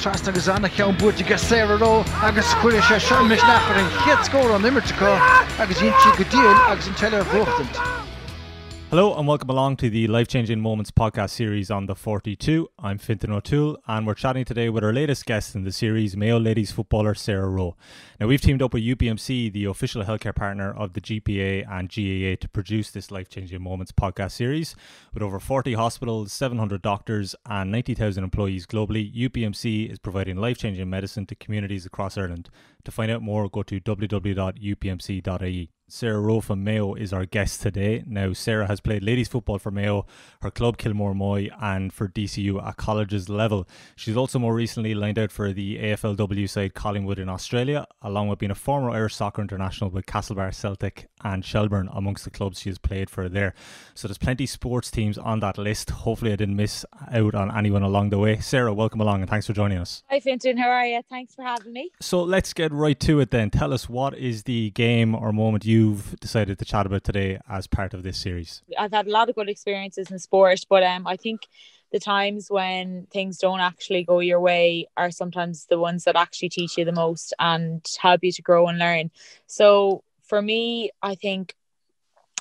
tras agus anna chean búte go séró agus chuir sé seimiis nachar an chiaad scór an imimeteá agus dhéon si go díon agus an teile bhchtint. Hello and welcome along to the Life Changing Moments podcast series on the 42. I'm Fintan O'Toole and we're chatting today with our latest guest in the series, Mayo Ladies footballer Sarah Rowe. Now, we've teamed up with UPMC, the official healthcare partner of the GPA and GAA, to produce this Life Changing Moments podcast series. With over 40 hospitals, 700 doctors, and 90,000 employees globally, UPMC is providing life changing medicine to communities across Ireland. To find out more, go to www.upmc.ie. Sarah Rowe from Mayo is our guest today. Now, Sarah has played ladies football for Mayo, her club Kilmore Moy, and for DCU at colleges level. She's also more recently lined out for the AFLW side Collingwood in Australia, along with being a former Irish soccer international with Castlebar Celtic and Shelburne amongst the clubs she has played for there. So there's plenty sports teams on that list. Hopefully, I didn't miss out on anyone along the way. Sarah, welcome along and thanks for joining us. Hi, Finton. How are you? Thanks for having me. So let's get right to it then. Tell us what is the game or moment you've decided to chat about today as part of this series? I've had a lot of good experiences in sport, but um, I think the times when things don't actually go your way are sometimes the ones that actually teach you the most and help you to grow and learn. So for me, I think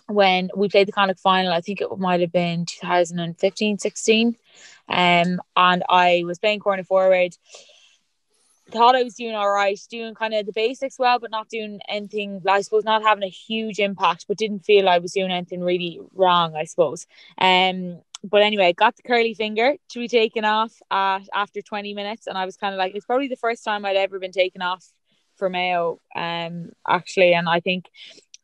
when we played the Connacht final, I think it might have been 2015, 16. Um, and I was playing corner forward. Thought I was doing all right, doing kind of the basics well, but not doing anything, I suppose, not having a huge impact, but didn't feel I was doing anything really wrong, I suppose. Um, but anyway, got the curly finger to be taken off at after 20 minutes. And I was kind of like, it's probably the first time I'd ever been taken off for Mayo, um, actually. And I think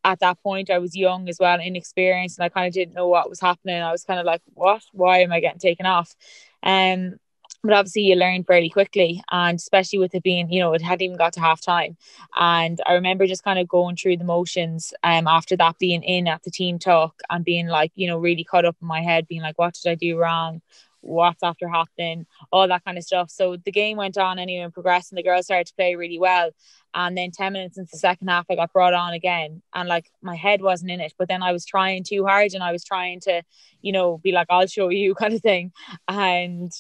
at that point I was young as well, inexperienced, and I kind of didn't know what was happening. I was kind of like, what? Why am I getting taken off? Um, but obviously you learn fairly quickly and especially with it being you know it hadn't even got to half time and i remember just kind of going through the motions um after that being in at the team talk and being like you know really caught up in my head being like what did i do wrong what's after happening, all that kind of stuff. So the game went on anyway and progressed, and the girls started to play really well. And then 10 minutes into the second half, I got brought on again. And like my head wasn't in it, but then I was trying too hard and I was trying to, you know, be like, I'll show you kind of thing. And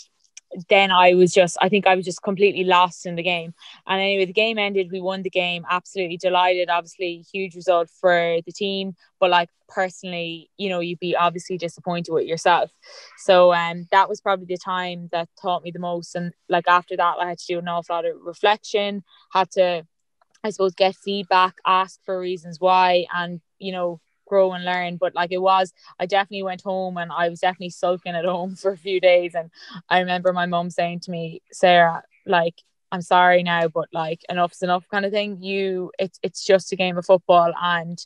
then I was just, I think I was just completely lost in the game. And anyway, the game ended. We won the game. Absolutely delighted. Obviously, huge result for the team. But like personally, you know, you'd be obviously disappointed with yourself. So um, that was probably the time that taught me the most. And like after that, I had to do an awful lot of reflection. Had to, I suppose, get feedback, ask for reasons why, and you know, grow and learn. But like it was, I definitely went home and I was definitely sulking at home for a few days. And I remember my mom saying to me, Sarah, like, I'm sorry now, but like enough's enough kind of thing. You it's it's just a game of football and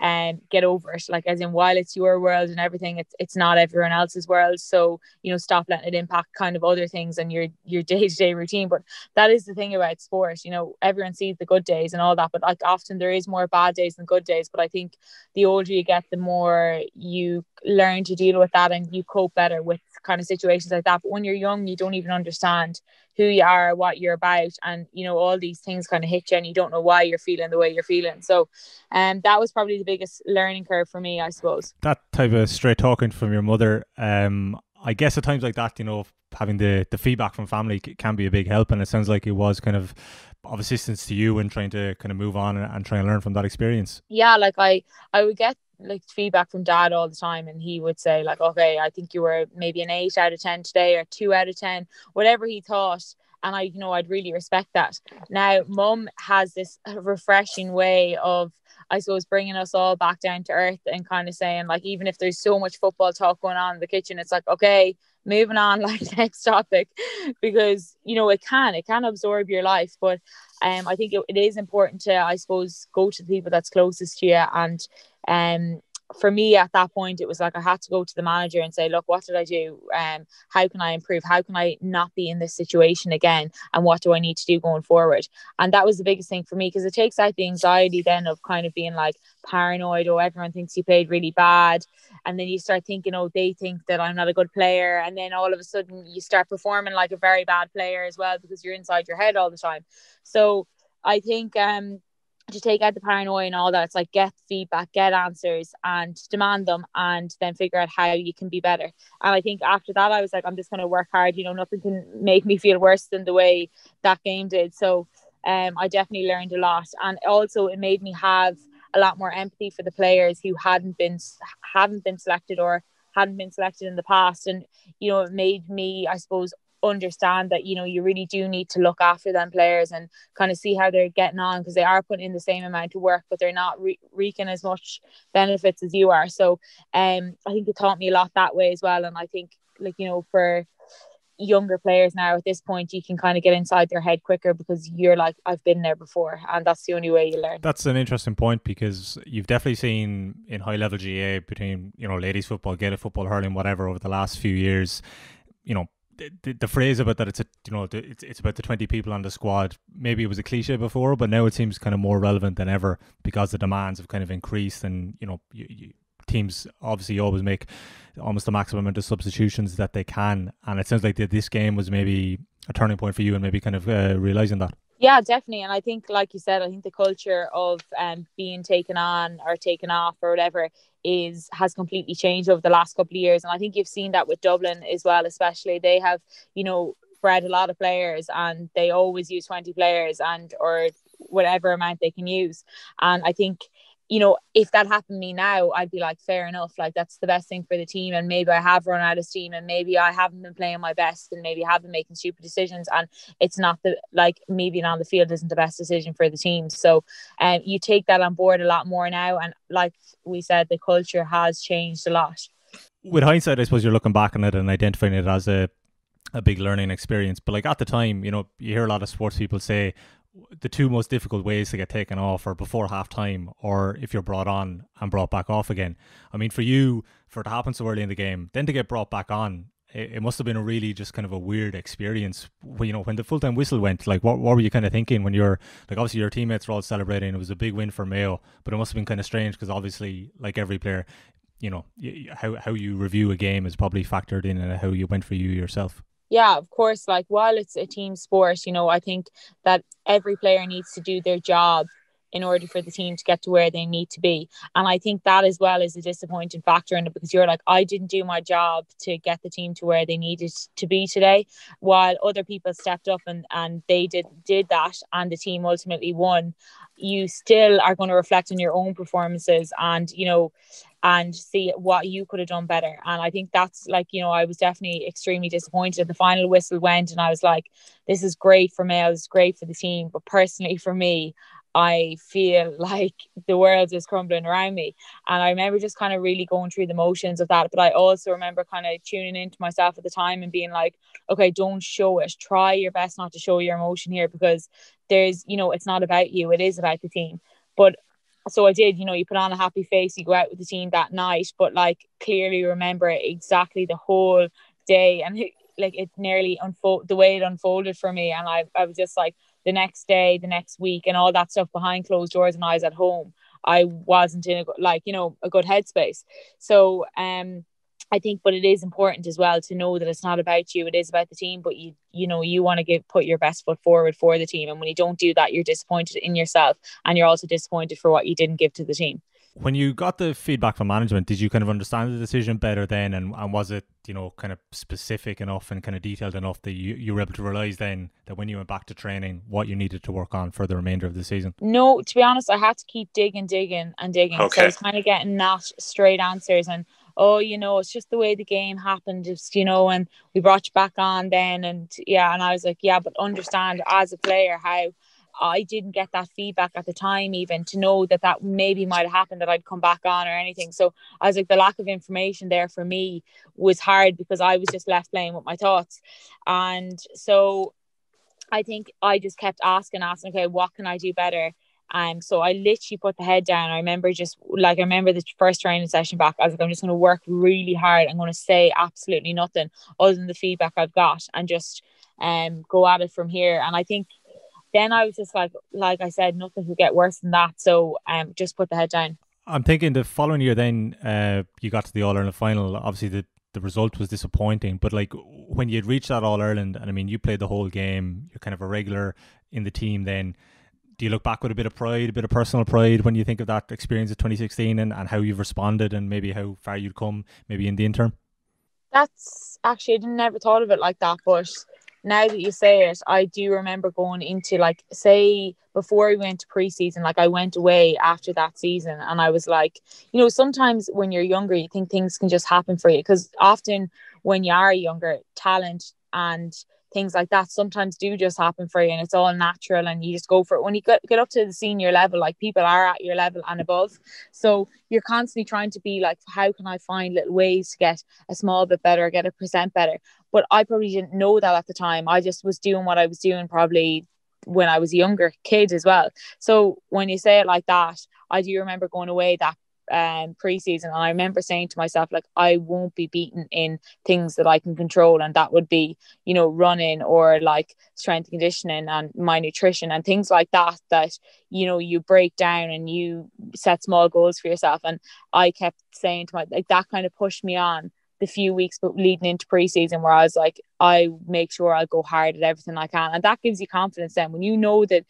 and get over it. Like as in while it's your world and everything, it's it's not everyone else's world. So, you know, stop letting it impact kind of other things and your your day-to-day routine. But that is the thing about sport. You know, everyone sees the good days and all that, but like often there is more bad days than good days. But I think the older you get, the more you learn to deal with that and you cope better with kind of situations like that. But when you're young, you don't even understand who you are, what you're about, and you know all these things kind of hit you, and you don't know why you're feeling the way you're feeling. So, um, that was probably the biggest learning curve for me, I suppose. That type of straight talking from your mother, um, I guess at times like that, you know, having the the feedback from family can be a big help, and it sounds like it was kind of of assistance to you in trying to kind of move on and, and try and learn from that experience. Yeah, like I I would get like feedback from dad all the time and he would say like okay i think you were maybe an 8 out of 10 today or 2 out of 10 whatever he thought and i you know i'd really respect that now mum has this refreshing way of i suppose bringing us all back down to earth and kind of saying like even if there's so much football talk going on in the kitchen it's like okay moving on like next topic because you know it can it can absorb your life but um, I think it, it is important to, I suppose, go to the people that's closest to you. And um, for me at that point, it was like I had to go to the manager and say, look, what did I do? Um, how can I improve? How can I not be in this situation again? And what do I need to do going forward? And that was the biggest thing for me because it takes out the anxiety then of kind of being like paranoid or oh, everyone thinks you played really bad and then you start thinking oh they think that i'm not a good player and then all of a sudden you start performing like a very bad player as well because you're inside your head all the time so i think um to take out the paranoia and all that it's like get feedback get answers and demand them and then figure out how you can be better and i think after that i was like i'm just going to work hard you know nothing can make me feel worse than the way that game did so um, I definitely learned a lot. And also, it made me have a lot more empathy for the players who hadn't been hadn't been selected or hadn't been selected in the past and you know it made me i suppose understand that you know you really do need to look after them players and kind of see how they're getting on because they are putting in the same amount of work but they're not re- reaping as much benefits as you are so um I think it taught me a lot that way as well and I think like you know for younger players now at this point you can kind of get inside their head quicker because you're like I've been there before and that's the only way you learn. That's an interesting point because you've definitely seen in high level GA between you know ladies football, Gaelic football, hurling, whatever over the last few years, you know the, the, phrase about that it's a you know it's, it's about the 20 people on the squad maybe it was a cliche before but now it seems kind of more relevant than ever because the demands have kind of increased and you know you, you, teams obviously always make almost the maximum amount of substitutions that they can. And it sounds like this game was maybe a turning point for you and maybe kind of uh, realizing that. Yeah, definitely. And I think, like you said, I think the culture of um, being taken on or taken off or whatever is has completely changed over the last couple of years. And I think you've seen that with Dublin as well, especially. They have, you know, bred a lot of players and they always use 20 players and or whatever amount they can use. And I think you know, if that happened to me now, I'd be like, fair enough, like that's the best thing for the team. And maybe I have run out of steam and maybe I haven't been playing my best and maybe I have been making stupid decisions and it's not the like me being on the field isn't the best decision for the team. So um you take that on board a lot more now and like we said, the culture has changed a lot. With hindsight, I suppose you're looking back on it and identifying it as a a big learning experience. But like at the time, you know, you hear a lot of sports people say, the two most difficult ways to get taken off are before half time or if you're brought on and brought back off again. I mean, for you, for it to happen so early in the game, then to get brought back on, it, it must have been a really just kind of a weird experience. When you know, when the full time whistle went, like what, what were you kind of thinking when you're like, obviously your teammates were all celebrating. It was a big win for Mayo, but it must have been kind of strange because obviously, like every player, you know, how, how you review a game is probably factored in and how you went for you yourself yeah, of course, like while it's a team sport, you know, I think that every player needs to do their job in order for the team to get to where they need to be. And I think that as well is a disappointing factor in it because you're like, I didn't do my job to get the team to where they needed to be today, while other people stepped up and, and they did did that and the team ultimately won. You still are going to reflect on your own performances and you know and see what you could have done better. And I think that's like, you know, I was definitely extremely disappointed. The final whistle went, and I was like, this is great for me. this was great for the team. But personally, for me, I feel like the world is crumbling around me. And I remember just kind of really going through the motions of that. But I also remember kind of tuning into myself at the time and being like, okay, don't show it. Try your best not to show your emotion here because there's, you know, it's not about you, it is about the team. But so I did, you know, you put on a happy face, you go out with the team that night, but like clearly remember exactly the whole day and it, like it nearly unfold the way it unfolded for me. And I, I was just like the next day, the next week, and all that stuff behind closed doors and I was at home. I wasn't in a like you know a good headspace. So um, I think, but it is important as well to know that it's not about you; it is about the team. But you, you know, you want to give put your best foot forward for the team, and when you don't do that, you're disappointed in yourself, and you're also disappointed for what you didn't give to the team. When you got the feedback from management, did you kind of understand the decision better then, and, and was it you know kind of specific enough and kind of detailed enough that you, you were able to realize then that when you went back to training, what you needed to work on for the remainder of the season? No, to be honest, I had to keep digging, digging, and digging. Okay. So I was kind of getting not straight answers and oh, you know, it's just the way the game happened, just, you know, and we brought you back on then. And yeah, and I was like, yeah, but understand as a player how I didn't get that feedback at the time, even to know that that maybe might have happened that I'd come back on or anything. So I was like, the lack of information there for me was hard because I was just left playing with my thoughts. And so I think I just kept asking, asking, okay, what can I do better? Um, so I literally put the head down. I remember just like I remember the first training session back. I was like, I'm just going to work really hard. I'm going to say absolutely nothing other than the feedback I've got, and just um go at it from here. And I think then I was just like, like I said, nothing could get worse than that. So um, just put the head down. I'm thinking the following year, then uh, you got to the All Ireland final. Obviously, the the result was disappointing, but like when you'd reached that All Ireland, and I mean, you played the whole game. You're kind of a regular in the team then do you look back with a bit of pride, a bit of personal pride when you think of that experience of 2016 and, and how you've responded and maybe how far you'd come maybe in the interim? That's actually, I never thought of it like that, but now that you say it, I do remember going into like, say, before we went to preseason, like I went away after that season and I was like, you know, sometimes when you're younger, you think things can just happen for you because often when you are younger, talent and things like that sometimes do just happen for you and it's all natural and you just go for it when you get, get up to the senior level like people are at your level and above so you're constantly trying to be like how can i find little ways to get a small bit better get a percent better but i probably didn't know that at the time i just was doing what i was doing probably when i was a younger kid as well so when you say it like that i do remember going away that um, preseason, and I remember saying to myself, like, I won't be beaten in things that I can control, and that would be, you know, running or like strength conditioning and my nutrition and things like that. That you know you break down and you set small goals for yourself. And I kept saying to my like that kind of pushed me on the few weeks but leading into preseason where I was like, I make sure I go hard at everything I can. And that gives you confidence then when you know that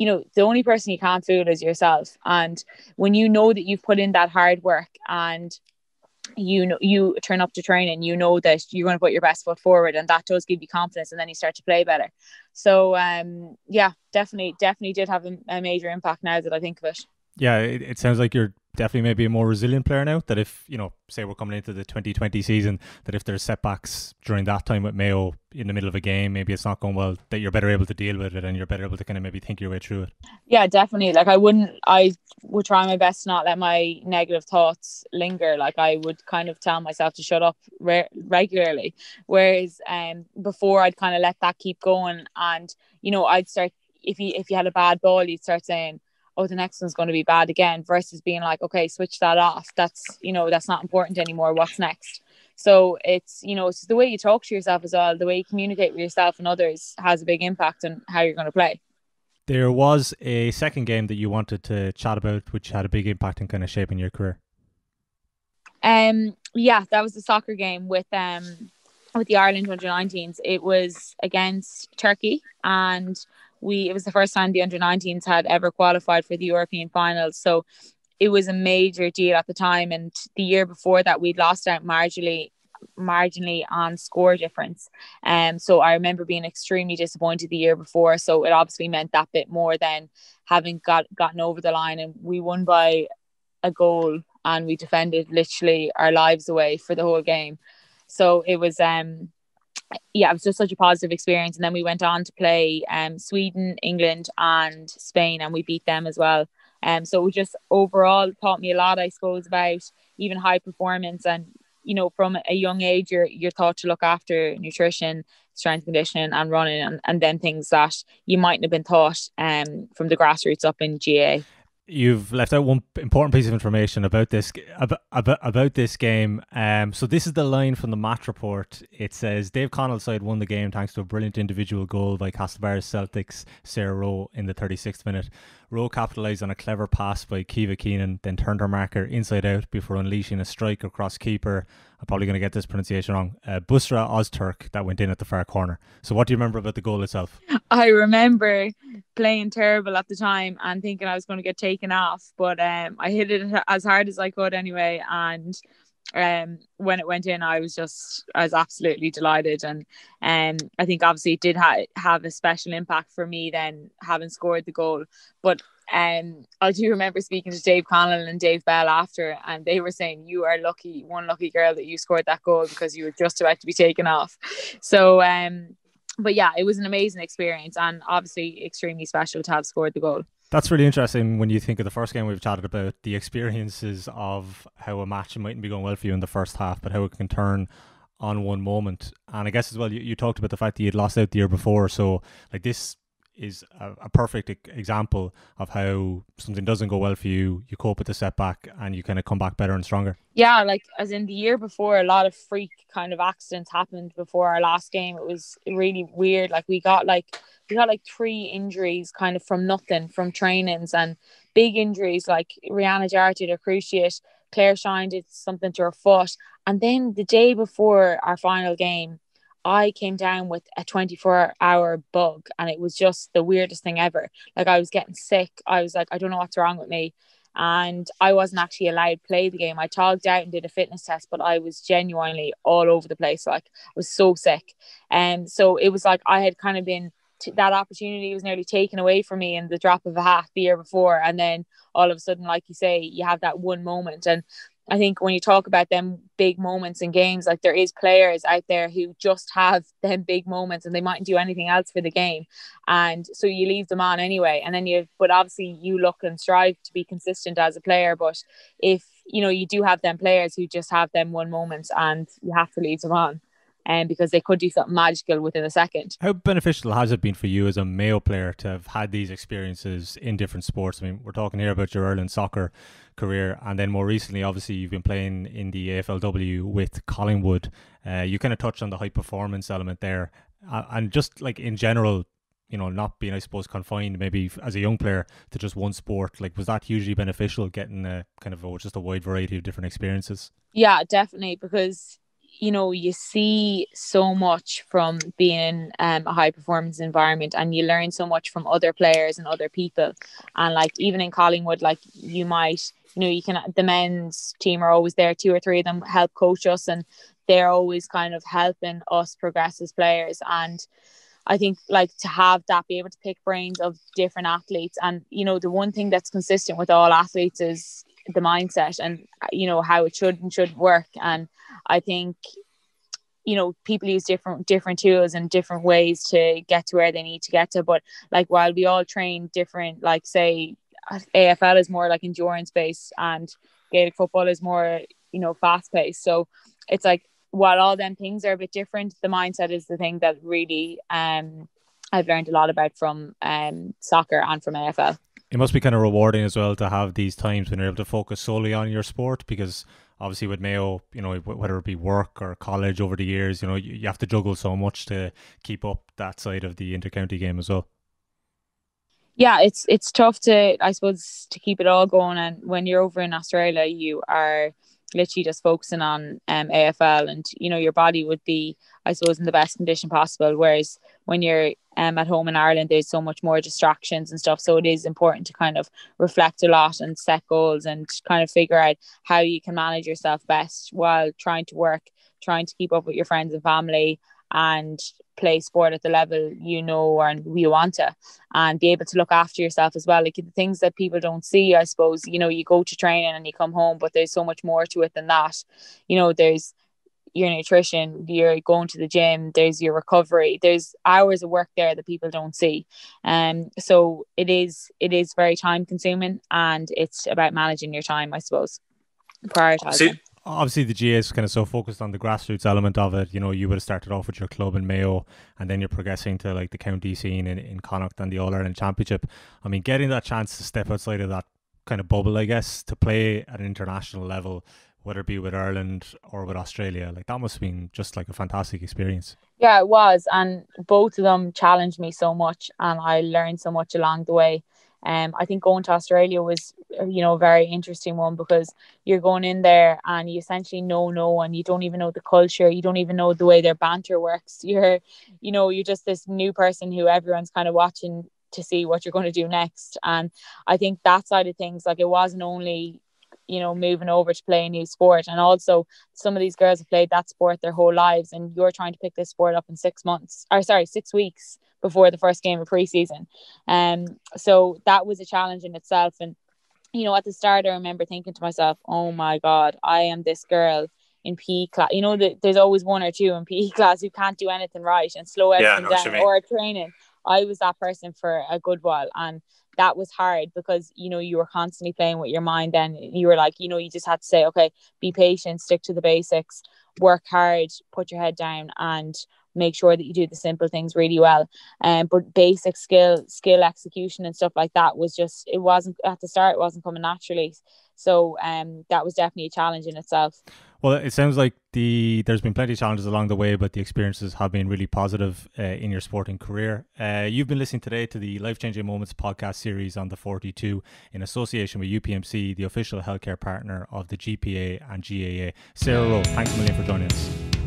you know the only person you can't fool is yourself and when you know that you've put in that hard work and you know you turn up to training you know that you're going to put your best foot forward and that does give you confidence and then you start to play better so um yeah definitely definitely did have a, a major impact now that i think of it yeah it, it sounds like you're definitely maybe a more resilient player now. That if you know, say we're coming into the 2020 season, that if there's setbacks during that time with Mayo in the middle of a game, maybe it's not going well, that you're better able to deal with it and you're better able to kind of maybe think your way through it. Yeah, definitely. Like I wouldn't, I would try my best not let my negative thoughts linger. Like I would kind of tell myself to shut up re- regularly. Whereas um, before, I'd kind of let that keep going, and you know, I'd start if you if you had a bad ball, you'd start saying oh the next one's going to be bad again versus being like okay switch that off that's you know that's not important anymore what's next so it's you know it's the way you talk to yourself as well the way you communicate with yourself and others has a big impact on how you're going to play there was a second game that you wanted to chat about which had a big impact in kind of shaping your career um yeah that was the soccer game with um with the Ireland under 19s it was against Turkey and we it was the first time the under 19s had ever qualified for the European finals. So it was a major deal at the time. And the year before that, we lost out marginally marginally on score difference. and um, so I remember being extremely disappointed the year before. So it obviously meant that bit more than having got gotten over the line and we won by a goal and we defended literally our lives away for the whole game. So it was um yeah, it was just such a positive experience. And then we went on to play um, Sweden, England, and Spain, and we beat them as well. Um, so it just overall taught me a lot, I suppose, about even high performance. And you know, from a young age, you're you're taught to look after nutrition, strength conditioning, and running, and, and then things that you mightn't have been taught um, from the grassroots up in GA you've left out one important piece of information about this about, about this game. Um, so this is the line from the match report. It says Dave Connell side won the game thanks to a brilliant individual goal by Castlebar Celtics Sarah Rowe in the 36th minute. Rowe capitalised on a clever pass by Kiva Keenan, then turned her marker inside out before unleashing a strike across keeper. I'm probably going to get this pronunciation wrong. Uh, Busra Ozturk that went in at the far corner. So, what do you remember about the goal itself? I remember playing terrible at the time and thinking I was going to get taken off, but um, I hit it as hard as I could anyway. And um, when it went in, I was just I was absolutely delighted, and um, I think obviously it did ha- have a special impact for me then having scored the goal. But um, I do remember speaking to Dave Connell and Dave Bell after, and they were saying, "You are lucky, one lucky girl that you scored that goal because you were just about to be taken off." So, um, but yeah, it was an amazing experience and obviously extremely special to have scored the goal. That's really interesting when you think of the first game we've chatted about the experiences of how a match mightn't be going well for you in the first half, but how it can turn on one moment. And I guess as well, you, you talked about the fact that you'd lost out the year before. So, like, this is a, a perfect example of how something doesn't go well for you, you cope with the setback and you kind of come back better and stronger. Yeah, like as in the year before, a lot of freak kind of accidents happened before our last game. It was really weird. Like we got like we got like three injuries kind of from nothing, from trainings and big injuries like Rihanna Jarrett did a cruciate, Claire Shine did something to her foot. And then the day before our final game, I came down with a 24 hour bug and it was just the weirdest thing ever. Like I was getting sick. I was like, I don't know what's wrong with me. And I wasn't actually allowed to play the game. I togged out and did a fitness test, but I was genuinely all over the place. Like I was so sick. And so it was like I had kind of been t- that opportunity was nearly taken away from me in the drop of a hat the year before. And then all of a sudden, like you say, you have that one moment. And I think when you talk about them big moments in games, like there is players out there who just have them big moments and they mightn't do anything else for the game. And so you leave them on anyway. And then you, but obviously you look and strive to be consistent as a player. But if, you know, you do have them players who just have them one moment and you have to leave them on and um, because they could do something magical within a second. How beneficial has it been for you as a male player to have had these experiences in different sports? I mean, we're talking here about your Ireland soccer career, and then more recently, obviously, you've been playing in the AFLW with Collingwood. Uh, you kind of touched on the high performance element there, uh, and just like in general. You know, not being, I suppose, confined maybe as a young player to just one sport. Like, was that hugely beneficial? Getting a kind of just a wide variety of different experiences. Yeah, definitely. Because you know you see so much from being um, a high performance environment and you learn so much from other players and other people and like even in collingwood like you might you know you can the men's team are always there two or three of them help coach us and they're always kind of helping us progress as players and I think like to have that be able to pick brains of different athletes and you know the one thing that's consistent with all athletes is the mindset and you know how it should and should work and i think you know people use different different tools and different ways to get to where they need to get to but like while we all train different like say afl is more like endurance based and gaelic football is more you know fast paced so it's like while all them things are a bit different the mindset is the thing that really um I've learned a lot about from um, soccer and from AFL. It must be kind of rewarding as well to have these times when you're able to focus solely on your sport because obviously with Mayo, you know, whether it be work or college over the years, you know, you, you have to juggle so much to keep up that side of the intercounty game as well. Yeah, it's it's tough to I suppose to keep it all going and when you're over in Australia you are literally just focusing on um, AFL and you know your body would be I suppose in the best condition possible whereas when you're um, at home in Ireland there's so much more distractions and stuff so it is important to kind of reflect a lot and set goals and kind of figure out how you can manage yourself best while trying to work trying to keep up with your friends and family and play sport at the level you know and you want to and be able to look after yourself as well like the things that people don't see i suppose you know you go to training and you come home but there's so much more to it than that you know there's your nutrition, you're going to the gym, there's your recovery, there's hours of work there that people don't see. and um, so it is it is very time consuming and it's about managing your time, I suppose. Prioritizing. So, obviously the GA is kind of so focused on the grassroots element of it. You know, you would have started off with your club in Mayo, and then you're progressing to like the county scene in, in Connacht and the All Ireland Championship. I mean, getting that chance to step outside of that kind of bubble, I guess, to play at an international level, whether it be with Ireland or with Australia, like that must have been just like a fantastic experience. Yeah, it was, and both of them challenged me so much, and I learned so much along the way. Um, I think going to Australia was, uh, you know, a very interesting one because you're going in there and you essentially know no one. You don't even know the culture. You don't even know the way their banter works. You're, you know, you're just this new person who everyone's kind of watching to see what you're going to do next. And I think that side of things, like it wasn't only you know moving over to play a new sport and also some of these girls have played that sport their whole lives and you're trying to pick this sport up in six months or sorry six weeks before the first game of preseason um so that was a challenge in itself and you know at the start i remember thinking to myself oh my god i am this girl in PE class. You know, the, there's always one or two in PE class who can't do anything right and slow everything yeah, down or training. I was that person for a good while, and that was hard because you know you were constantly playing with your mind then you were like you know you just had to say okay be patient stick to the basics work hard put your head down and make sure that you do the simple things really well um, but basic skill skill execution and stuff like that was just it wasn't at the start it wasn't coming naturally so um, that was definitely a challenge in itself well, it sounds like the there's been plenty of challenges along the way, but the experiences have been really positive uh, in your sporting career. Uh, you've been listening today to the Life Changing Moments podcast series on the 42 in association with UPMC, the official healthcare partner of the GPA and GAA. Sarah Rowe, thanks a million for joining us.